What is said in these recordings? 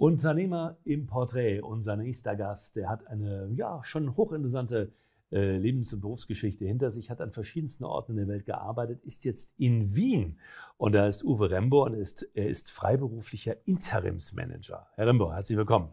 Unternehmer im Porträt. Unser nächster Gast, der hat eine ja, schon hochinteressante äh, Lebens- und Berufsgeschichte hinter sich, hat an verschiedensten Orten in der Welt gearbeitet, ist jetzt in Wien. Und da ist Uwe Rembo und ist, er ist freiberuflicher Interimsmanager. Herr Rembo, herzlich willkommen.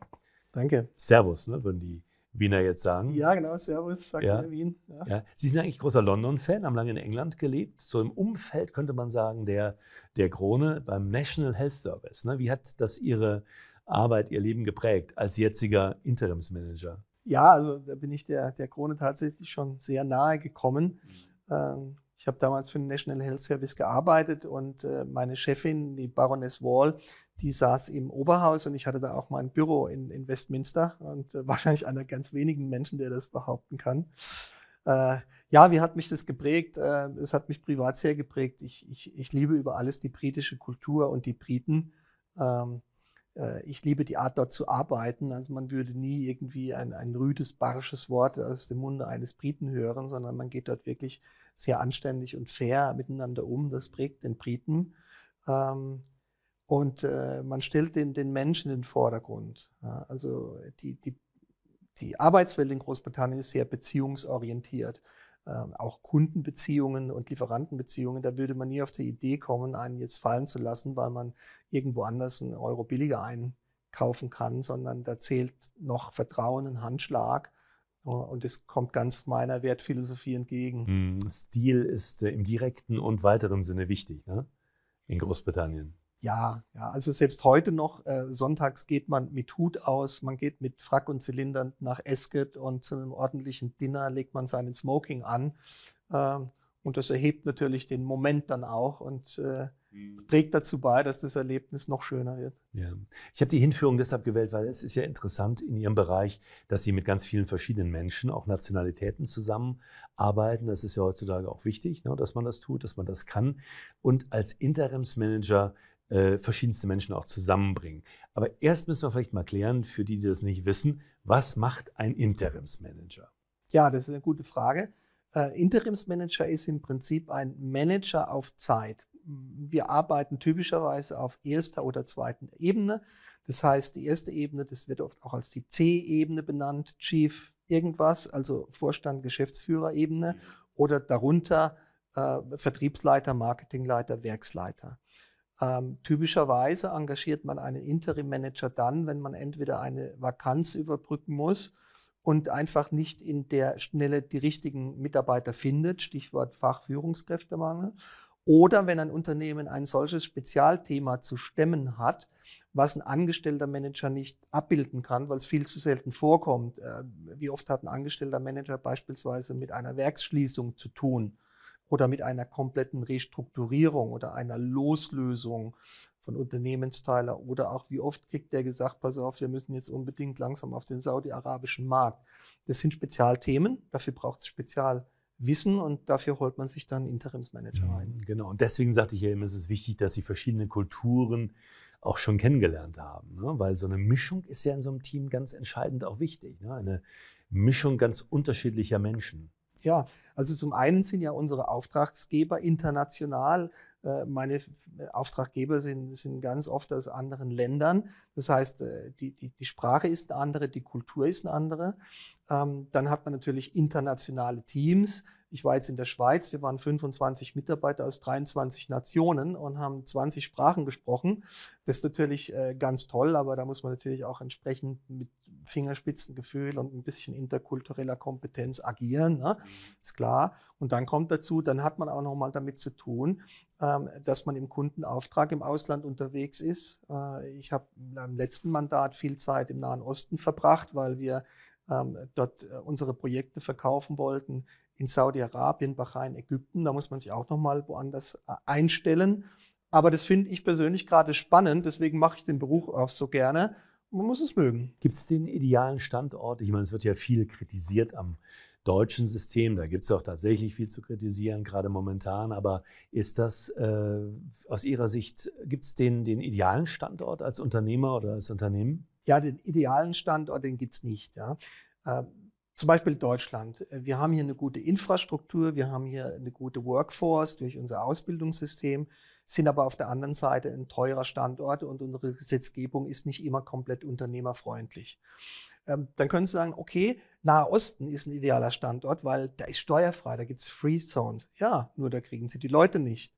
Danke. Servus, ne, würden die Wiener jetzt sagen. Ja, genau, Servus, sagt ja. man in Wien. Ja. Ja. Sie sind eigentlich großer London-Fan, haben lange in England gelebt. So im Umfeld könnte man sagen, der, der Krone beim National Health Service. Ne? Wie hat das Ihre Arbeit Ihr Leben geprägt als jetziger Interimsmanager? Ja, also da bin ich der, der Krone tatsächlich schon sehr nahe gekommen. Mhm. Ähm, ich habe damals für den National Health Service gearbeitet und äh, meine Chefin, die Baroness Wall, die saß im Oberhaus und ich hatte da auch mein Büro in, in Westminster und äh, wahrscheinlich einer ganz wenigen Menschen, der das behaupten kann. Äh, ja, wie hat mich das geprägt? Äh, es hat mich privat sehr geprägt. Ich, ich, ich liebe über alles die britische Kultur und die Briten. Ähm, äh, ich liebe die Art, dort zu arbeiten. Also man würde nie irgendwie ein, ein rüdes, barsches Wort aus dem Munde eines Briten hören, sondern man geht dort wirklich sehr anständig und fair miteinander um. Das prägt den Briten. Ähm, und äh, man stellt den, den Menschen in den Vordergrund. also die, die, die Arbeitswelt in Großbritannien ist sehr beziehungsorientiert. Ähm, auch Kundenbeziehungen und Lieferantenbeziehungen, da würde man nie auf die Idee kommen, einen jetzt fallen zu lassen, weil man irgendwo anders einen Euro billiger einkaufen kann, sondern da zählt noch Vertrauen, ein Handschlag. Äh, und es kommt ganz meiner Wertphilosophie entgegen. Hm, Stil ist äh, im direkten und weiteren Sinne wichtig ne? in Großbritannien. Ja, ja, also selbst heute noch, äh, sonntags geht man mit Hut aus, man geht mit Frack und Zylindern nach Esket und zu einem ordentlichen Dinner legt man seinen Smoking an. Äh, und das erhebt natürlich den Moment dann auch und äh, mhm. trägt dazu bei, dass das Erlebnis noch schöner wird. Ja. Ich habe die Hinführung deshalb gewählt, weil es ist ja interessant in Ihrem Bereich, dass Sie mit ganz vielen verschiedenen Menschen, auch Nationalitäten zusammenarbeiten. Das ist ja heutzutage auch wichtig, ne, dass man das tut, dass man das kann. Und als Interimsmanager äh, verschiedenste Menschen auch zusammenbringen. Aber erst müssen wir vielleicht mal klären, für die, die das nicht wissen, was macht ein Interimsmanager? Ja, das ist eine gute Frage. Äh, Interimsmanager ist im Prinzip ein Manager auf Zeit. Wir arbeiten typischerweise auf erster oder zweiten Ebene. Das heißt, die erste Ebene, das wird oft auch als die C-Ebene benannt, Chief irgendwas, also Vorstand, Geschäftsführer-Ebene mhm. oder darunter äh, Vertriebsleiter, Marketingleiter, Werksleiter. Ähm, typischerweise engagiert man einen Interim-Manager dann, wenn man entweder eine Vakanz überbrücken muss und einfach nicht in der Schnelle die richtigen Mitarbeiter findet, Stichwort Fachführungskräftemangel, oder wenn ein Unternehmen ein solches Spezialthema zu stemmen hat, was ein angestellter Manager nicht abbilden kann, weil es viel zu selten vorkommt. Ähm, wie oft hat ein angestellter Manager beispielsweise mit einer Werksschließung zu tun? oder mit einer kompletten Restrukturierung oder einer Loslösung von Unternehmensteiler oder auch wie oft kriegt der gesagt, pass auf, wir müssen jetzt unbedingt langsam auf den saudi-arabischen Markt. Das sind Spezialthemen, dafür braucht es Spezial. Wissen und dafür holt man sich dann Interimsmanager mhm, ein. Genau, und deswegen sagte ich ja immer, es ist wichtig, dass sie verschiedene Kulturen auch schon kennengelernt haben, ne? weil so eine Mischung ist ja in so einem Team ganz entscheidend auch wichtig. Ne? Eine Mischung ganz unterschiedlicher Menschen. Ja, also zum einen sind ja unsere Auftraggeber international. Äh, meine Auftraggeber sind, sind ganz oft aus anderen Ländern. Das heißt, äh, die, die, die Sprache ist eine andere, die Kultur ist eine andere. Ähm, dann hat man natürlich internationale Teams. Ich war jetzt in der Schweiz, wir waren 25 Mitarbeiter aus 23 Nationen und haben 20 Sprachen gesprochen. Das ist natürlich äh, ganz toll, aber da muss man natürlich auch entsprechend mit Fingerspitzengefühl und ein bisschen interkultureller Kompetenz agieren, ne? Mhm. ist klar. Und dann kommt dazu, dann hat man auch nochmal damit zu tun, ähm, dass man im Kundenauftrag im Ausland unterwegs ist. Äh, ich habe im letzten Mandat viel Zeit im Nahen Osten verbracht, weil wir ähm, dort äh, unsere Projekte verkaufen wollten in Saudi-Arabien, Bahrain, Ägypten. Da muss man sich auch nochmal woanders äh, einstellen. Aber das finde ich persönlich gerade spannend, deswegen mache ich den Beruf auch so gerne, man muss es mögen. Gibt es den idealen Standort? Ich meine, es wird ja viel kritisiert am deutschen System. Da gibt es auch tatsächlich viel zu kritisieren, gerade momentan. Aber ist das äh, aus Ihrer Sicht, gibt es den, den idealen Standort als Unternehmer oder als Unternehmen? Ja, den idealen Standort, den gibt es nicht. Ja. Äh, zum Beispiel Deutschland. Wir haben hier eine gute Infrastruktur, wir haben hier eine gute Workforce durch unser Ausbildungssystem sind aber auf der anderen Seite ein teurer Standort und unsere Gesetzgebung ist nicht immer komplett unternehmerfreundlich. Ähm, dann können Sie sagen, okay, Nahe Osten ist ein idealer Standort, weil da ist steuerfrei, da gibt es Free Zones. Ja, nur da kriegen Sie die Leute nicht.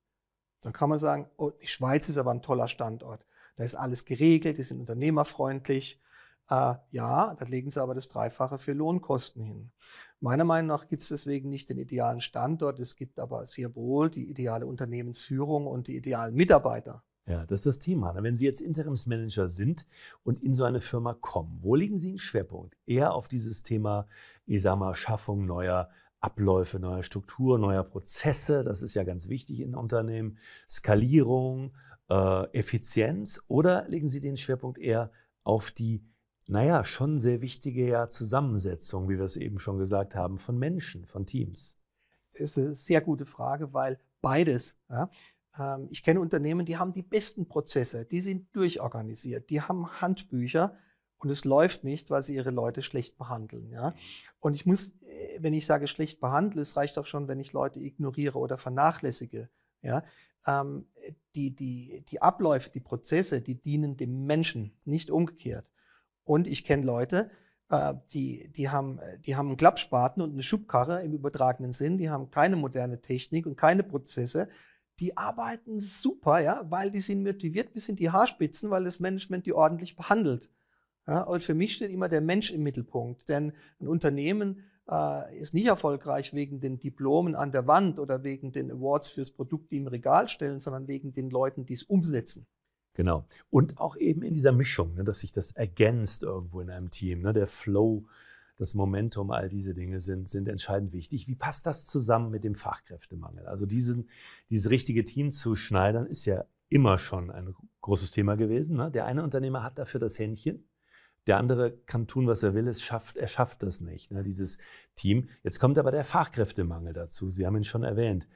Dann kann man sagen, oh, die Schweiz ist aber ein toller Standort. Da ist alles geregelt, die sind unternehmerfreundlich, äh, ja, dann legen sie aber das Dreifache für Lohnkosten hin. Meiner Meinung nach gibt es deswegen nicht den idealen Standort, es gibt aber sehr wohl die ideale Unternehmensführung und die idealen Mitarbeiter. Ja, das ist das Thema. Wenn Sie jetzt Interimsmanager sind und in so eine Firma kommen, wo legen Sie einen Schwerpunkt? Eher auf dieses Thema, ich sag mal, Schaffung neuer Abläufe, neuer Struktur, neuer Prozesse, das ist ja ganz wichtig in Unternehmen, Skalierung, äh, Effizienz oder legen Sie den Schwerpunkt eher auf die naja, schon sehr wichtige ja, Zusammensetzung, wie wir es eben schon gesagt haben, von Menschen, von Teams? Das ist eine sehr gute Frage, weil beides. Ja, ähm, ich kenne Unternehmen, die haben die besten Prozesse, die sind durchorganisiert, die haben Handbücher und es läuft nicht, weil sie ihre Leute schlecht behandeln. Ja? Und ich muss, äh, wenn ich sage schlecht behandle, es reicht auch schon, wenn ich Leute ignoriere oder vernachlässige. Ja? Ähm, die, die, die Abläufe, die Prozesse, die dienen dem Menschen, nicht umgekehrt. Und ich kenne Leute, äh, die, die, haben, äh, die haben einen Klappspaten und eine Schubkarre im übertragenen Sinn, die haben keine moderne Technik und keine Prozesse. Die arbeiten super, ja, weil die sind motiviert bis in die Haarspitzen, weil das Management die ordentlich behandelt. Ja, und für mich steht immer der Mensch im Mittelpunkt, denn ein Unternehmen äh, ist nicht erfolgreich wegen den Diplomen an der Wand oder wegen den Awards fürs Produkt, die im Regal stellen, sondern wegen den Leuten, die es umsetzen. Genau. Und auch eben in dieser Mischung, ne, dass sich das ergänzt irgendwo in einem Team. Ne, der Flow, das Momentum, all diese Dinge sind, sind entscheidend wichtig. Wie passt das zusammen mit dem Fachkräftemangel? Also diesen, dieses richtige Team zu schneidern, ist ja immer schon ein großes Thema gewesen. Ne? Der eine Unternehmer hat dafür das Händchen. Der andere kann tun, was er will, es schafft, er schafft das nicht, ne? dieses Team. Jetzt kommt aber der Fachkräftemangel dazu. Sie haben ihn schon erwähnt.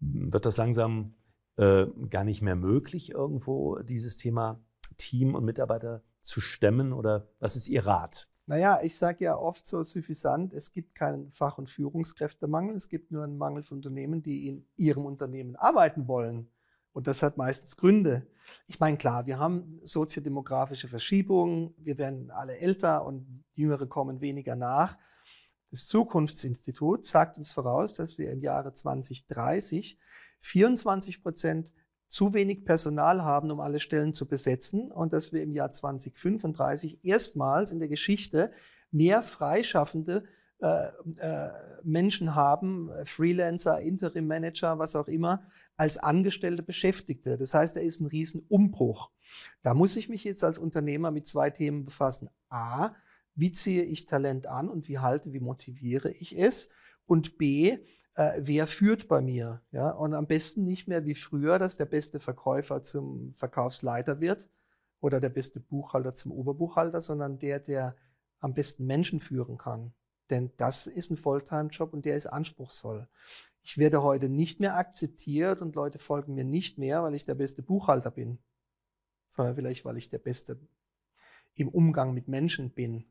Wird das langsam äh, gar nicht mehr möglich, irgendwo dieses Thema Team und Mitarbeiter zu stemmen? Oder was ist Ihr Rat? Naja, ich sage ja oft so suffisant, es gibt keinen Fach- und Führungskräftemangel, es gibt nur einen Mangel von Unternehmen, die in ihrem Unternehmen arbeiten wollen. Und das hat meistens Gründe. Ich meine, klar, wir haben soziodemografische Verschiebungen, wir werden alle älter und Jüngere kommen weniger nach. Das Zukunftsinstitut sagt uns voraus, dass wir im Jahre 2030 24 Prozent zu wenig Personal haben, um alle Stellen zu besetzen und dass wir im Jahr 2035 erstmals in der Geschichte mehr freischaffende äh, äh, Menschen haben, Freelancer, Interim Manager, was auch immer, als angestellte Beschäftigte. Das heißt, da ist ein Riesenumbruch. Da muss ich mich jetzt als Unternehmer mit zwei Themen befassen. A, wie ziehe ich Talent an und wie halte, wie motiviere ich es? Und B, äh, wer führt bei mir? Ja? Und am besten nicht mehr wie früher, dass der beste Verkäufer zum Verkaufsleiter wird oder der beste Buchhalter zum Oberbuchhalter, sondern der, der am besten Menschen führen kann. Denn das ist ein Volltime-Job und der ist anspruchsvoll. Ich werde heute nicht mehr akzeptiert und Leute folgen mir nicht mehr, weil ich der beste Buchhalter bin, sondern vielleicht, weil ich der beste im Umgang mit Menschen bin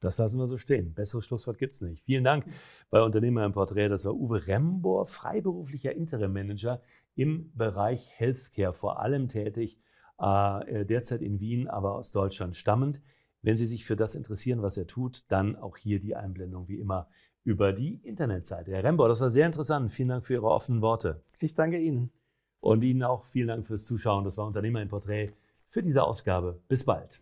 das lassen wir so stehen. Besseres Schlusswort gibt es nicht. Vielen Dank bei Unternehmer im Porträt. Das war Uwe Rembohr, freiberuflicher Interim-Manager im Bereich Healthcare, vor allem tätig, äh, derzeit in Wien, aber aus Deutschland stammend. Wenn Sie sich für das interessieren, was er tut, dann auch hier die Einblendung wie immer über die Internetseite. Herr Rembohr, das war sehr interessant. Vielen Dank für Ihre offenen Worte. Ich danke Ihnen. Und Ihnen auch vielen Dank fürs Zuschauen. Das war Unternehmer im Porträt für diese Ausgabe. Bis bald.